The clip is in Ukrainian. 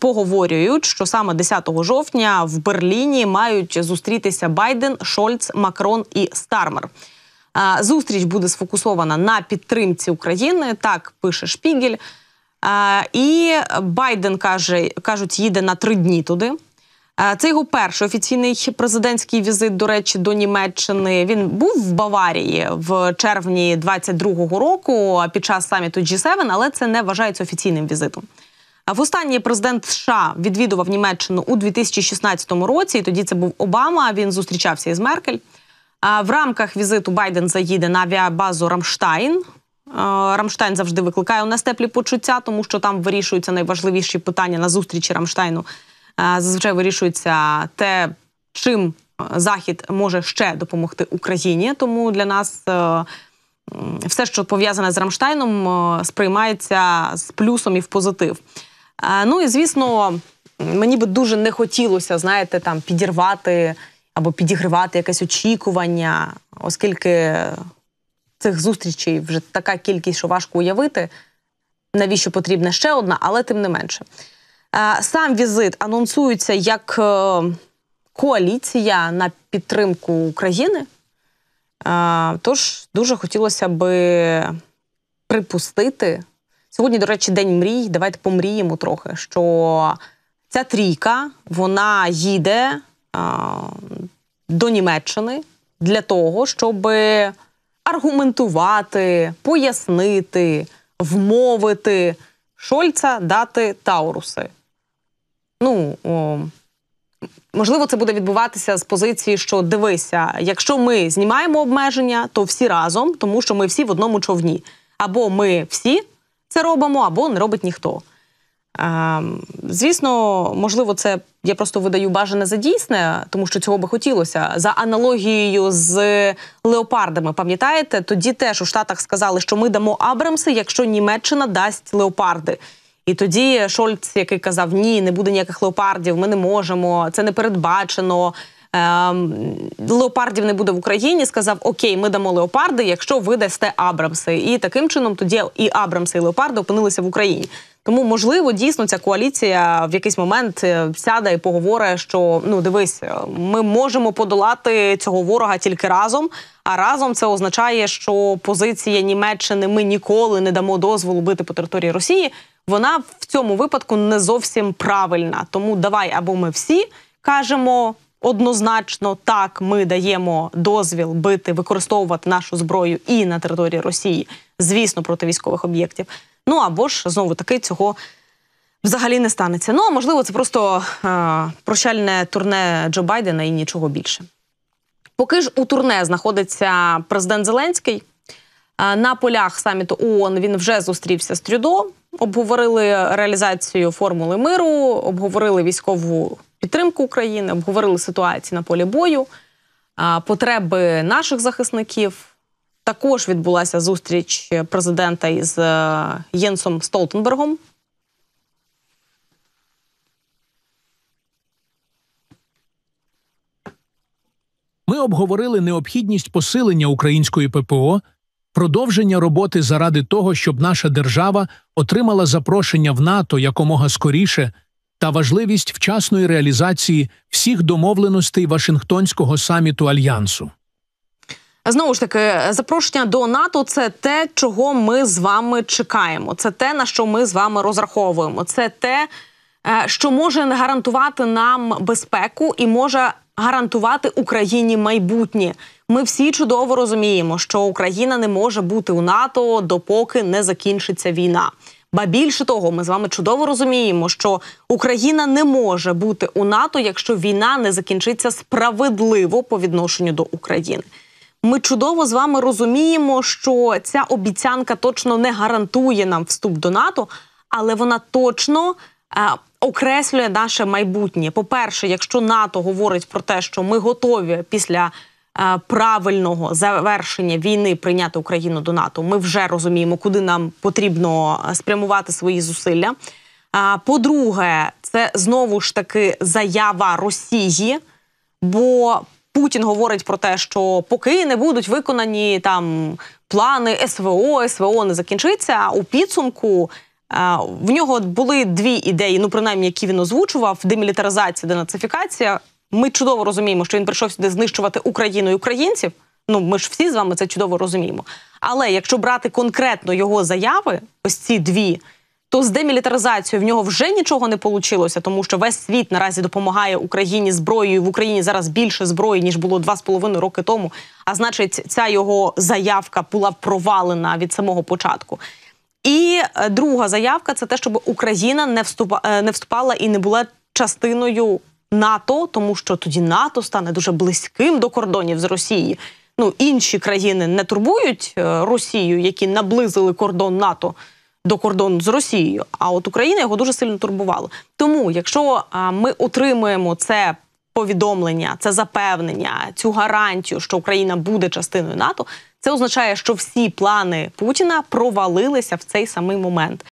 поговорюють, що саме 10 жовтня в Берліні мають зустрітися Байден, Шольц, Макрон і Стармер. Зустріч буде сфокусована на підтримці України. Так пише Шпігель. І Байден каже, кажуть, їде на три дні туди. Це його перший офіційний президентський візит, до речі, до Німеччини. Він був в Баварії в червні 22-го року під час саміту G7, але це не вважається офіційним візитом. В останній президент США відвідував Німеччину у 2016 році. і Тоді це був Обама. Він зустрічався із Меркель. В рамках візиту Байден заїде на авіабазу Рамштайн. Рамштайн завжди викликає у нас теплі почуття, тому що там вирішуються найважливіші питання на зустрічі Рамштайну. Зазвичай вирішується те, чим Захід може ще допомогти Україні. Тому для нас все, що пов'язане з Рамштайном, сприймається з плюсом і в позитив. Ну і звісно, мені би дуже не хотілося, знаєте, там підірвати або підігривати якесь очікування, оскільки цих зустрічей вже така кількість, що важко уявити, навіщо потрібна ще одна, але тим не менше. Сам візит анонсується як е, коаліція на підтримку України. Тож дуже хотілося би припустити, Сьогодні, до речі, день мрій. Давайте помріємо трохи. Що ця трійка вона їде а, до Німеччини для того, щоб аргументувати, пояснити, вмовити Шольца дати Тауруси. Ну, о, Можливо, це буде відбуватися з позиції, що дивися, якщо ми знімаємо обмеження, то всі разом, тому що ми всі в одному човні. Або ми всі це робимо, або не робить ніхто. звісно, можливо, це я просто видаю бажане за дійсне, тому що цього би хотілося. За аналогією з леопардами, пам'ятаєте, тоді теж у Штатах сказали, що ми дамо Абрамси, якщо Німеччина дасть леопарди. І тоді Шольц, який казав, ні, не буде ніяких леопардів, ми не можемо, це не передбачено. Ем, леопардів не буде в Україні, сказав: Окей, ми дамо леопарди, якщо ви дасте Абрамси. І таким чином тоді і Абрамси, і леопарди опинилися в Україні. Тому можливо, дійсно ця коаліція в якийсь момент е, сяде і поговорить, що ну дивись, е, ми можемо подолати цього ворога тільки разом. А разом це означає, що позиція Німеччини ми ніколи не дамо дозволу бити по території Росії. Вона в цьому випадку не зовсім правильна. Тому давай або ми всі кажемо Однозначно, так ми даємо дозвіл бити, використовувати нашу зброю і на території Росії, звісно, проти військових об'єктів. Ну або ж знову таки цього взагалі не станеться. Ну а можливо, це просто е прощальне турне Джо Байдена і нічого більше. Поки ж у турне знаходиться президент Зеленський. Е, на полях саміту ООН він вже зустрівся з Трюдо, обговорили реалізацію формули миру, обговорили військову підтримку України, обговорили ситуацію на полі бою, потреби наших захисників. Також відбулася зустріч президента із е, Єнсом Столтенбергом. Ми обговорили необхідність посилення української ППО, продовження роботи заради того, щоб наша держава отримала запрошення в НАТО якомога скоріше та важливість вчасної реалізації всіх домовленостей Вашингтонського саміту альянсу. Знову ж таки, запрошення до НАТО це те, чого ми з вами чекаємо. Це те, на що ми з вами розраховуємо. Це те, е, що може гарантувати нам безпеку і може гарантувати Україні майбутнє. Ми всі чудово розуміємо, що Україна не може бути у НАТО допоки не закінчиться війна. Ба більше того, ми з вами чудово розуміємо, що Україна не може бути у НАТО, якщо війна не закінчиться справедливо по відношенню до України. Ми чудово з вами розуміємо, що ця обіцянка точно не гарантує нам вступ до НАТО, але вона точно е, окреслює наше майбутнє. По перше, якщо НАТО говорить про те, що ми готові після Е, правильного завершення війни прийняти Україну до НАТО. Ми вже розуміємо, куди нам потрібно е, спрямувати свої зусилля. А е, По-друге, це знову ж таки заява Росії, бо Путін говорить про те, що поки не будуть виконані там плани СВО, СВО не закінчиться. У підсумку в нього були дві ідеї, ну принаймні, які він озвучував: демілітаризація, денацифікація. Ми чудово розуміємо, що він прийшов сюди знищувати Україну і українців. Ну ми ж всі з вами це чудово розуміємо. Але якщо брати конкретно його заяви, ось ці дві, то з демілітаризацією в нього вже нічого не вийшло, тому що весь світ наразі допомагає Україні зброєю в Україні зараз більше зброї ніж було два з половиною роки тому. А значить, ця його заявка була провалена від самого початку. І е, друга заявка це те, щоб Україна е, не вступала і не була частиною НАТО, тому що тоді НАТО стане дуже близьким до кордонів з Росії. Ну інші країни не турбують е, Росію, які наблизили кордон НАТО до кордону з Росією. А от Україна його дуже сильно турбувала. Тому, якщо е, ми отримуємо це повідомлення, це запевнення, цю гарантію, що Україна буде частиною НАТО, це означає, що всі плани Путіна провалилися в цей самий момент.